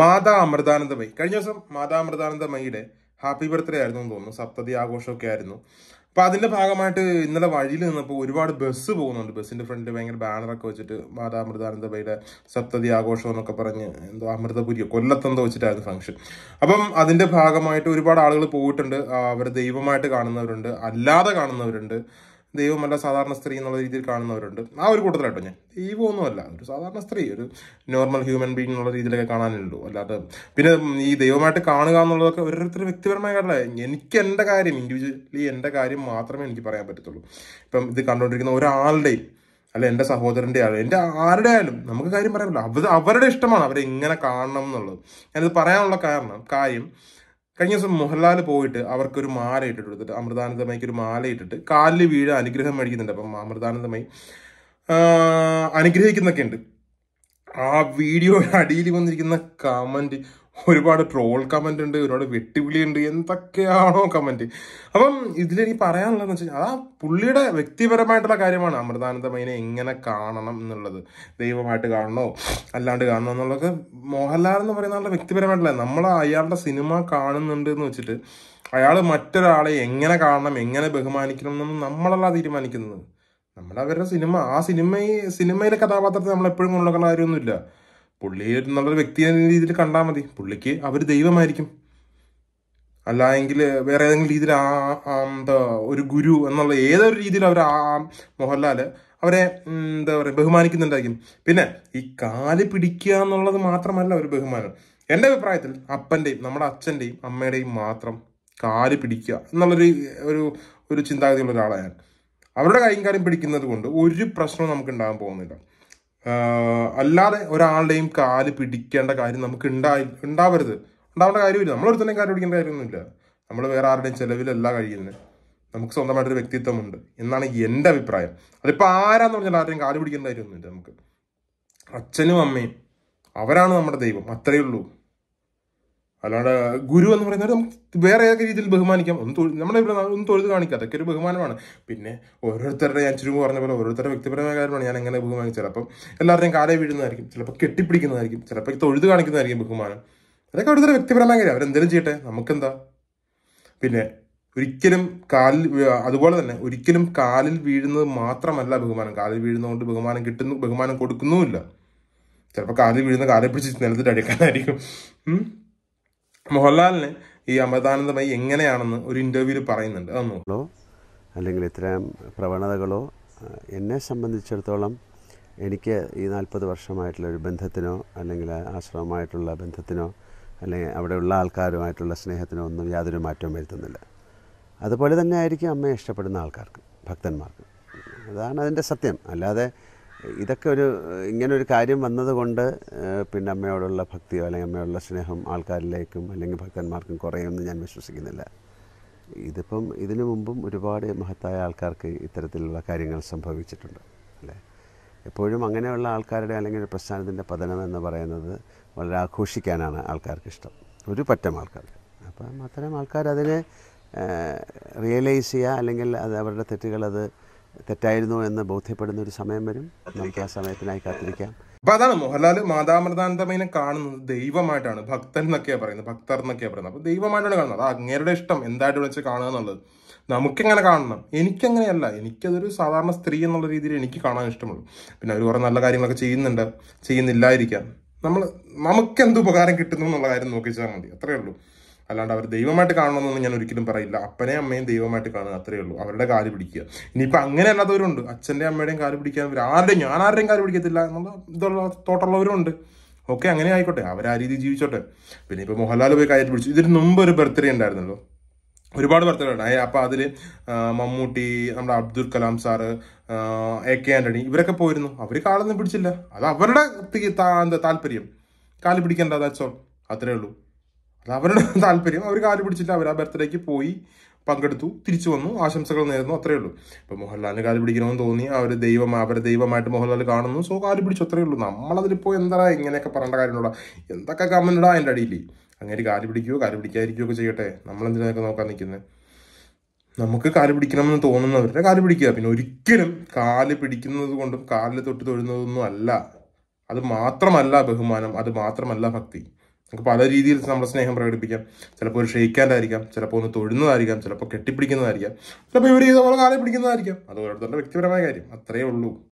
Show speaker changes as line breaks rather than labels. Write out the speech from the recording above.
മാതാ അമൃതാനന്ദമയി കഴിഞ്ഞ ദിവസം മാതാ അമൃതാനന്ദമയിയുടെ happy birthday ആയിരുന്നു എന്ന് തോന്നുന്നു സപ്തതി ആഘോഷമൊക്കെ ആയിരുന്നു അപ്പൊ അതിന്റെ ഭാഗമായിട്ട് ഇന്നലെ വഴിയിൽ നിന്നപ്പോൾ ഒരുപാട് ബസ് പോകുന്നുണ്ട് ബസ്സിന്റെ ഫ്രണ്ടിൽ ഭയങ്കര ബാനറൊക്കെ വെച്ചിട്ട് മാതാ അമൃതാനന്ദമയുടെ സപ്തതി ആഘോഷം എന്നൊക്കെ പറഞ്ഞ് എന്തോ അമൃതപുരിയോ കൊല്ലത്തെന്തോ വെച്ചിട്ടായിരുന്നു ഫംഗ്ഷൻ അപ്പം അതിന്റെ ഭാഗമായിട്ട് ഒരുപാട് ആളുകൾ പോയിട്ടുണ്ട് അവരെ ദൈവമായിട്ട് കാണുന്നവരുണ്ട് അല്ലാതെ കാണുന്നവരുണ്ട് ദൈവമല്ല സാധാരണ സ്ത്രീ എന്നുള്ള രീതിയിൽ കാണുന്നവരുണ്ട് ആ ഒരു കൂട്ടത്തിലാട്ടോ ഞാൻ ദൈവമൊന്നുമല്ല ഒരു സാധാരണ സ്ത്രീ ഒരു നോർമൽ ഹ്യൂമൻ ബീങ് എന്നുള്ള രീതിയിലൊക്കെ കാണാനുള്ളൂ അല്ലാതെ പിന്നെ ഈ ദൈവമായിട്ട് കാണുക എന്നുള്ളതൊക്കെ ഓരോരുത്തരും വ്യക്തിപരമായ കാര്യമല്ല എനിക്ക് എൻ്റെ കാര്യം ഇൻഡിവിജ്വലി എൻ്റെ കാര്യം മാത്രമേ എനിക്ക് പറയാൻ പറ്റത്തുള്ളൂ ഇപ്പം ഇത് കണ്ടുകൊണ്ടിരിക്കുന്ന ഒരാളുടെയും അല്ല എൻ്റെ സഹോദരൻ്റെ ആയാലും എൻ്റെ ആരുടെ ആയാലും നമുക്ക് കാര്യം പറയാൻ പറ്റില്ല അവരുടെ ഇഷ്ടമാണ് അവരെ ഇങ്ങനെ കാണണം എന്നുള്ളത് ഞാനിത് പറയാനുള്ള കാരണം കാര്യം കഴിഞ്ഞ ദിവസം മോഹൻലാൽ പോയിട്ട് അവർക്കൊരു മാല ഇട്ടിട്ട് കൊടുത്തിട്ട് അമൃതാനന്ദമയ്ക്ക് ഒരു മാല ഇട്ടിട്ട് കാലിൽ വീഴ അനുഗ്രഹം മേടിക്കുന്നുണ്ട് അപ്പം അമൃതാനന്ദമയി അനുഗ്രഹിക്കുന്നൊക്കെ ഉണ്ട് ആ വീഡിയോയുടെ അടിയിൽ വന്നിരിക്കുന്ന കമൻറ്റ് ഒരുപാട് ട്രോൾ കമൻ്റ് ഉണ്ട് ഒരുപാട് വെട്ടിപുളി ഉണ്ട് എന്തൊക്കെയാണോ കമൻറ്റ് അപ്പം ഇതിലെനിക്ക് പറയാനുള്ളതെന്ന് വെച്ച് കഴിഞ്ഞാൽ ആ പുള്ളിയുടെ വ്യക്തിപരമായിട്ടുള്ള കാര്യമാണ് മൈനെ എങ്ങനെ കാണണം എന്നുള്ളത് ദൈവമായിട്ട് കാണണോ അല്ലാണ്ട് കാണണോ എന്നുള്ളതൊക്കെ മോഹൻലാൽ എന്ന് പറയുന്ന ആളുടെ വ്യക്തിപരമായിട്ടുള്ള നമ്മൾ അയാളുടെ സിനിമ കാണുന്നുണ്ട് എന്ന് വെച്ചിട്ട് അയാൾ മറ്റൊരാളെ എങ്ങനെ കാണണം എങ്ങനെ ബഹുമാനിക്കണം എന്നൊന്നും നമ്മളല്ല തീരുമാനിക്കുന്നത് നമ്മൾ അവരുടെ സിനിമ ആ സിനിമ സിനിമയിലെ കഥാപാത്രത്തെ നമ്മൾ എപ്പോഴും കൊണ്ടുനടക്കേണ്ട കാര്യമൊന്നുമില്ല പുള്ളി ഒരു നല്ലൊരു വ്യക്തി എന്ന രീതിയിൽ കണ്ടാൽ മതി പുള്ളിക്ക് അവർ ദൈവമായിരിക്കും അല്ല എങ്കിൽ വേറെ ഏതെങ്കിലും രീതിയിൽ ആ എന്താ ഒരു ഗുരു എന്നുള്ള ഏതൊരു രീതിയിൽ അവർ ആ മോഹൻലാൽ അവരെ എന്താ പറയുക ബഹുമാനിക്കുന്നുണ്ടായിരിക്കും പിന്നെ ഈ കാല് പിടിക്കുക എന്നുള്ളത് മാത്രമല്ല ഒരു ബഹുമാനം എൻ്റെ അഭിപ്രായത്തിൽ അപ്പൻ്റെയും നമ്മുടെ അച്ഛൻ്റെയും അമ്മയുടെയും മാത്രം കാല് പിടിക്കുക എന്നുള്ളൊരു ഒരു ഒരു ചിന്താഗതിയുള്ള ഒരാളാണ് ഞാൻ അവരുടെ കാര്യം പിടിക്കുന്നത് കൊണ്ട് ഒരു പ്രശ്നവും നമുക്ക് ഉണ്ടാകാൻ പോകുന്നില്ല അല്ലാതെ ഒരാളുടെയും കാല് പിടിക്കേണ്ട കാര്യം നമുക്ക് ഉണ്ടായി ഉണ്ടാവരുത് ഉണ്ടാവേണ്ട കാര്യമില്ല നമ്മളൊരുത്തനെയും കാര്യം പിടിക്കേണ്ട കാര്യമൊന്നുമില്ല നമ്മൾ വേറെ ആരുടെയും ചിലവിലല്ല കഴിയുന്നത് നമുക്ക് സ്വന്തമായിട്ടൊരു വ്യക്തിത്വമുണ്ട് എന്നാണ് എൻ്റെ അഭിപ്രായം അതിപ്പോൾ ആരാന്ന് പറഞ്ഞാൽ ആരെയും കാല് പിടിക്കേണ്ട കാര്യമൊന്നുമില്ല നമുക്ക് അച്ഛനും അമ്മയും അവരാണ് നമ്മുടെ ദൈവം അത്രയേ ഉള്ളൂ അല്ലാണ്ട് ഗുരു എന്ന് പറയുന്നത് നമുക്ക് വേറെ ഏതൊക്കെ രീതിയിൽ ബഹുമാനിക്കാം ഒന്ന് നമ്മുടെ ഇവിടെ ഒന്ന് തൊഴുത് കാണിക്കുക അതൊക്കെ ഒരു ബഹുമാനമാണ് പിന്നെ ഓരോരുത്തരുടെ ഞാൻ ചുരുങ്ങ് പറഞ്ഞ പോലെ ഓരോരുത്തരുടെ വ്യക്തിപരമായ കാര്യമാണ് ഞാൻ എങ്ങനെ ബഹുമാനിച്ചത് ചിലപ്പം എല്ലാവരുടെയും കാലേ വീഴുന്നതായിരിക്കും ചിലപ്പോൾ കെട്ടിപ്പിടിക്കുന്നതായിരിക്കും ചിലപ്പോൾ തൊഴുത് കാണിക്കുന്നതായിരിക്കും ബഹുമാനം അതൊക്കെ ഓരോരുത്തരുടെ വ്യക്തിപരമായ കാര്യം അവരെന്തെങ്കിലും ചെയ്യട്ടെ നമുക്കെന്താ പിന്നെ ഒരിക്കലും കാലിൽ അതുപോലെ തന്നെ ഒരിക്കലും കാലിൽ വീഴുന്നത് മാത്രമല്ല ബഹുമാനം കാലിൽ വീഴുന്നതുകൊണ്ട് ബഹുമാനം കിട്ടുന്നു ബഹുമാനം കൊടുക്കുന്നുമില്ല ചിലപ്പോൾ കാലിൽ വീഴുന്ന കാലിൽ പിടിച്ച് നിലത്തിട്ട് അടിക്കാനായിരിക്കും മോഹൻലാലിന് ഈ അമൃതാനന്ദമായി എങ്ങനെയാണെന്ന് ഒരു ഇന്റർവ്യൂവിൽ പറയുന്നുണ്ട് അതൊന്നു
അല്ലെങ്കിൽ ഇത്രയും പ്രവണതകളോ എന്നെ സംബന്ധിച്ചിടത്തോളം എനിക്ക് ഈ നാൽപ്പത് വർഷമായിട്ടുള്ള ഒരു ബന്ധത്തിനോ അല്ലെങ്കിൽ ആശ്രമമായിട്ടുള്ള ബന്ധത്തിനോ അല്ലെങ്കിൽ അവിടെയുള്ള ആൾക്കാരുമായിട്ടുള്ള സ്നേഹത്തിനോ ഒന്നും യാതൊരു മാറ്റവും വരുത്തുന്നില്ല അതുപോലെ തന്നെ ആയിരിക്കും അമ്മയെ ഇഷ്ടപ്പെടുന്ന ആൾക്കാർക്ക് ഭക്തന്മാർക്ക് അതാണ് അതിൻ്റെ സത്യം അല്ലാതെ ഇതൊക്കെ ഒരു ഇങ്ങനൊരു കാര്യം വന്നതുകൊണ്ട് പിന്നെ അമ്മയോടുള്ള ഭക്തിയോ അല്ലെങ്കിൽ അമ്മയോടുള്ള സ്നേഹം ആൾക്കാരിലേക്കും അല്ലെങ്കിൽ ഭക്തന്മാർക്കും കുറയുമെന്ന് ഞാൻ വിശ്വസിക്കുന്നില്ല ഇതിപ്പം ഇതിനു മുമ്പും ഒരുപാട് മഹത്തായ ആൾക്കാർക്ക് ഇത്തരത്തിലുള്ള കാര്യങ്ങൾ സംഭവിച്ചിട്ടുണ്ട് അല്ലേ എപ്പോഴും അങ്ങനെയുള്ള ആൾക്കാരുടെ അല്ലെങ്കിൽ ഒരു പ്രസ്ഥാനത്തിൻ്റെ പതനം എന്ന് പറയുന്നത് വളരെ ആഘോഷിക്കാനാണ് ആൾക്കാർക്ക് ഇഷ്ടം ഒരു പറ്റം ആൾക്കാർ അപ്പം അത്തരം ആൾക്കാർ അതിനെ റിയലൈസ് ചെയ്യുക അല്ലെങ്കിൽ അത് അവരുടെ തെറ്റുകൾ അത് തെറ്റായിരുന്നു എന്ന് ബോധ്യപ്പെടുന്ന ഒരു സമയം വരും നമുക്ക് ആ സമയത്തിനായി കാത്തിരിക്കാം
അപ്പൊ അതാണ് മോഹൻലാൽ മാതാമൃതാനന്ദമേനെ കാണുന്നത് ദൈവമായിട്ടാണ് ഭക്തൻ എന്നൊക്കെയാ പറയുന്നത് ഭക്തർ എന്നൊക്കെയാ പറയുന്നത് അപ്പൊ ദൈവമായിട്ടാണ് കാണുന്നത് അത് അങ്ങേരുടെ ഇഷ്ടം എന്തായിട്ട് വിളിച്ച് കാണുക എന്നുള്ളത് നമുക്കെങ്ങനെ കാണണം എനിക്കങ്ങനെയല്ല എനിക്കതൊരു സാധാരണ സ്ത്രീ എന്നുള്ള രീതിയിൽ എനിക്ക് കാണാൻ ഇഷ്ടമുള്ളൂ പിന്നെ അവർ കുറെ നല്ല കാര്യങ്ങളൊക്കെ ചെയ്യുന്നുണ്ട് ചെയ്യുന്നില്ലായിരിക്കാം നമ്മൾ നമുക്ക് എന്ത് ഉപകാരം കിട്ടുന്നു എന്നുള്ള കാര്യം നോക്കിച്ചാൽ മതി അത്രയേ ഉള്ളൂ അല്ലാണ്ട് അവർ ദൈവമായിട്ട് കാണണമെന്നൊന്നും ഞാൻ ഒരിക്കലും പറയില്ല അപ്പനെയും അമ്മയും ദൈവമായിട്ട് കാണുക അത്രയേ ഉള്ളൂ അവരുടെ കാല് പിടിക്കുക ഇനിയിപ്പോൾ അങ്ങനെ അല്ലാത്തവരുണ്ട് അച്ഛൻ്റെ അമ്മയുടെയും കാല് പിടിക്കാൻ ആരുടെയും ഞാൻ ആരുടെയും കാല് പിടിക്കത്തില്ല എന്നുള്ള ഇതുള്ള തോട്ടുള്ളവരുണ്ട് ഓക്കെ അങ്ങനെ ആയിക്കോട്ടെ അവർ ആ രീതിയിൽ ജീവിച്ചോട്ടെ പിന്നെ ഇപ്പോൾ മോഹൻലാൽ പോയി കാര്യം പിടിച്ചു ഇതിന് മുമ്പ് ഒരു ബർത്ത്ഡേ ഉണ്ടായിരുന്നല്ലോ ഒരുപാട് ബർത്ത്ഡേ ഉണ്ടായി അപ്പോൾ അതിൽ മമ്മൂട്ടി നമ്മുടെ Abdul Kalam sir A K Antony ഇവരൊക്കെ പോയിരുന്നു അവർ കാലൊന്നും പിടിച്ചില്ല അത് അവരുടെ താല്പര്യം കാല് പിടിക്കേണ്ട ദാറ്റ്സ് ഓൾ അത്രേ ഉള്ളൂ അത് അവരുടെ താല്പര്യം അവർ കാല് പിടിച്ചില്ല അവർ ആ ബർത്ത്ഡേക്ക് പോയി പങ്കെടുത്തു തിരിച്ചു വന്നു ആശംസകൾ നേരുന്നു അത്രയേ ഉള്ളൂ ഇപ്പോൾ മോഹൻലാലിന് കാല് പിടിക്കണമെന്ന് തോന്നി അവർ ദൈവം അവരെ ദൈവമായിട്ട് മോഹൻലാൽ കാണുന്നു സോ കാല് പിടിച്ചു അത്രയേ ഉള്ളൂ നമ്മളതിലിപ്പോൾ എന്താ ഇങ്ങനെയൊക്കെ പറയേണ്ട കാര്യമുള്ള എന്തൊക്കെ കമൻ്റ് ഇടാം അതിൻ്റെ അടിയിൽ അങ്ങനെ കാല് പിടിക്കുകയോ കാല് പിടിക്കാതിരിക്കുകയോ ഒക്കെ ചെയ്യട്ടെ നമ്മൾ എന്തിനൊക്കെ നോക്കാൻ നിൽക്കുന്നത് നമുക്ക് കാല് പിടിക്കണമെന്ന് തോന്നുന്നവരുടെ കാല് പിടിക്കുക പിന്നെ ഒരിക്കലും കാല് പിടിക്കുന്നത് കൊണ്ടും കാലിൽ തൊട്ട് തൊഴുന്നതൊന്നും അല്ല അത് മാത്രമല്ല ബഹുമാനം അത് മാത്രമല്ല ഭക്തി നമുക്ക് പല രീതിയിൽ നമ്മുടെ സ്നേഹം പ്രകടിപ്പിക്കാം ചിലപ്പോൾ ഒരു ഷെയ്ക്കാൻ്റായിരിക്കാം ചിലപ്പോൾ ഒന്ന് തൊഴുന്നതായിരിക്കാം ചിലപ്പോൾ കെട്ടിപ്പിടിക്കുന്നതായിരിക്കാം ചിലപ്പോൾ ഇവർ ചെയ്ത് നമ്മൾ കാലം പിടിക്കുന്നതായിരിക്കാം അത് ഓരോരുത്തരുടെ വ്യക്തിപരമായ കാര്യം അത്രയേ ഉള്ളൂ